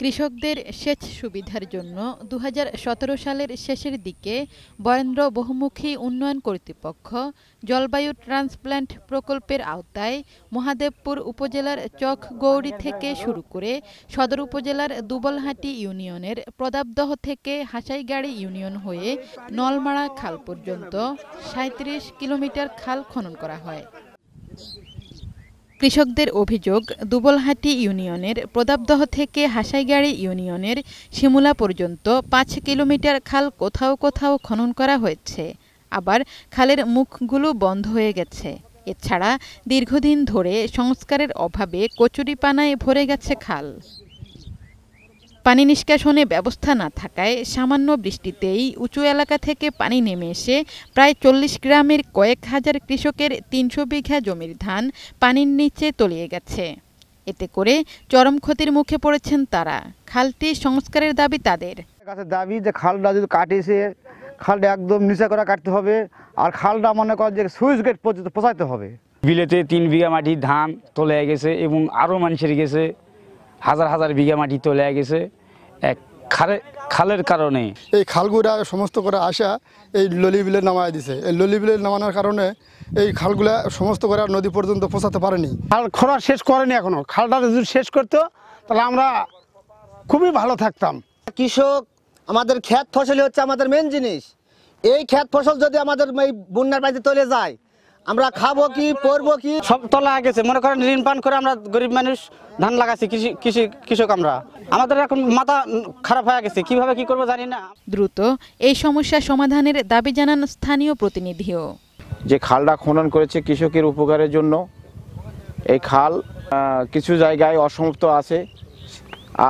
কৃষকদের সেচ সুবিধার জন্য দু সালের শেষের দিকে বরেন্দ্র বহুমুখী উন্নয়ন কর্তৃপক্ষ জলবায়ু ট্রান্সপ্ল্যান্ট প্রকল্পের আওতায় মহাদেবপুর উপজেলার চকগৌড়ি থেকে শুরু করে সদর উপজেলার দুবলহাটি ইউনিয়নের প্রদাবদহ থেকে হাসাইগাড়ি ইউনিয়ন হয়ে নলমারা খাল পর্যন্ত সাঁত্রিশ কিলোমিটার খাল খনন করা হয় কৃষকদের অভিযোগ দুবলহাটি ইউনিয়নের প্রদাবদহ থেকে হাসাইগাড়ি ইউনিয়নের শিমুলা পর্যন্ত পাঁচ কিলোমিটার খাল কোথাও কোথাও খনন করা হয়েছে আবার খালের মুখগুলো বন্ধ হয়ে গেছে এছাড়া দীর্ঘদিন ধরে সংস্কারের অভাবে কচুরিপানায় ভরে গেছে খাল পানি নিষ্কাশনে ব্যবস্থা না থাকায় সামান্য বৃষ্টিতেই উঁচু এলাকা থেকে পানি নেমে এসে প্রায় চল্লিশ গ্রামের কয়েক হাজার কৃষকের তিনশো বিঘা জমির ধান পানির নিচে তলিয়ে গেছে এতে করে চরম ক্ষতির মুখে পড়েছেন তারা খালটি সংস্কারের দাবি তাদের কাছে দাবি যে খালটা যদি কাটিয়েছে খালটা একদম নিচে করে কাটতে হবে আর খালটা মনে কর যে সুইচ গেট পর্যন্ত পৌঁছাতে হবে বিলেতে তিন বিঘা মাটি ধান তলে গেছে এবং আরও মানুষের গেছে হাজার হাজার বিঘা মাটি তোলে গেছে এক খালে খালের কারণে এই খালগুলা সমস্ত করে আসা এই ললি বিলে নামায় দিছে এই ললি বিলে নামানোর কারণে এই খালগুলা সমস্ত করে নদী পর্যন্ত পৌঁছাতে পারেনি খাল খরা শেষ করেনি এখনো খালটা যদি শেষ করতো তাহলে আমরা খুবই ভালো থাকতাম কৃষক আমাদের খ্যাত ফসলই হচ্ছে আমাদের মেন জিনিস এই খ্যাত ফসল যদি আমাদের এই বন্যার বাড়িতে তলে যায় আমরা খাবো কি পরবো কি সব তলা গেছে মনে করেন ঋণ পান করে আমরা গরিব মানুষ ধান লাগাচ্ছি কৃষি কৃষি কৃষক আমরা আমাদের এখন মাথা খারাপ হয়ে গেছে কিভাবে কি করবো জানি না দ্রুত এই সমস্যা সমাধানের দাবি জানান স্থানীয় প্রতিনিধিও যে খালটা খনন করেছে কৃষকের উপকারের জন্য এই খাল কিছু জায়গায় অসমাপ্ত আছে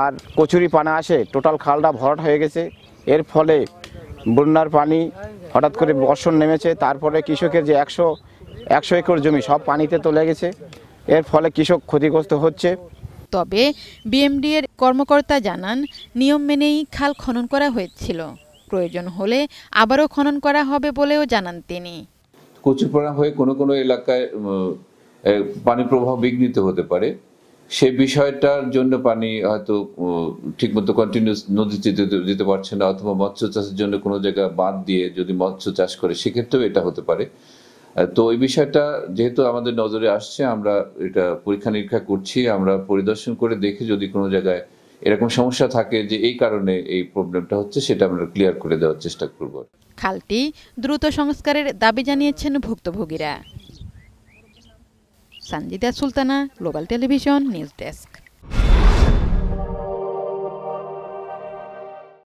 আর কচুরি পানা আসে টোটাল খালটা ভরাট হয়ে গেছে এর ফলে বন্যার পানি হঠাৎ করে বর্ষণ নেমেছে তারপরে কৃষকের যে একশো একশো একর জমি সব পানিতে চলে গেছে এর ফলে কৃষক ক্ষতিগ্রস্ত হচ্ছে তবে বিএমডি এর কর্মকর্তা জানান নিয়ম মেনেই খাল খনন করা হয়েছিল প্রয়োজন হলে আবারও খনন করা হবে বলেও জানান তিনি কচুপাড়া হয়ে কোনো কোনো এলাকায় পানি প্রবাহ বিঘ্নিত হতে পারে সে বিষয়টার জন্য পানি হয়তো ঠিকমতো কন্টিনিউস নদীতে দিতে পারছে না অথবা মৎস্য চাষের জন্য কোনো জায়গায় বাদ দিয়ে যদি মৎস্য চাষ করে সেক্ষেত্রেও এটা হতে পারে তো ওই বিষয়টা যেহেতু আমাদের নজরে আসছে আমরা এটা পরীক্ষা নিরীক্ষা করছি আমরা পরিদর্শন করে দেখি যদি কোনো জায়গায় এরকম সমস্যা থাকে যে এই কারণে এই প্রবলেমটা হচ্ছে সেটা আমরা ক্লিয়ার করে দেওয়ার চেষ্টা করব খালটি দ্রুত সংস্কারের দাবি জানিয়েছেন ভুক্তভোগীরা Sanjita Sultana global television news desk